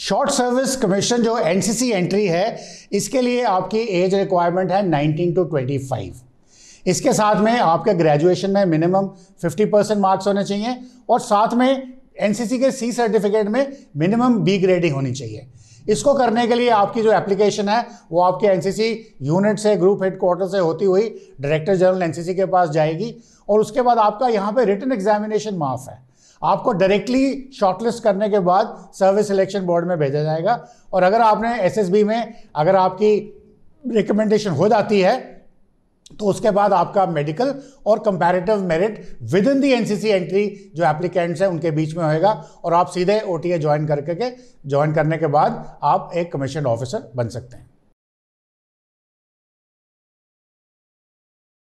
short service commission जो NCC entry है इसके लिए आपकी एज रिक्वायरमेंट है 19 टू 25 इसके साथ में आपके ग्रेजुएशन में मिनिमम 50 परसेंट मार्क्स होने चाहिए और साथ में एनसीसी के सी सर्टिफिकेट में मिनिमम बी ग्रेडिंग होनी चाहिए इसको करने के लिए आपकी जो एप्लीकेशन है वो आपके एनसीसी यूनिट से ग्रुप हेडक्वार्टर से होती हुई डायरेक्टर जनरल एनसीसी के पास जाएगी और उसके बाद आपका यहाँ पे रिटर्न एग्जामिनेशन माफ है आपको डायरेक्टली शॉर्टलिस्ट करने के बाद सर्विस सिलेक्शन बोर्ड में भेजा जाएगा और अगर आपने एसएसबी में अगर आपकी रिकमेंडेशन हो जाती है तो उसके बाद आपका मेडिकल और comparative merit within the NCC entry जो एप्लीकेंट्स हैं उनके बीच में होएगा और आप सीधे ओ टी ज्वाइन करके के ज्वाइन करने के बाद आप एक कमीशन ऑफिसर बन सकते हैं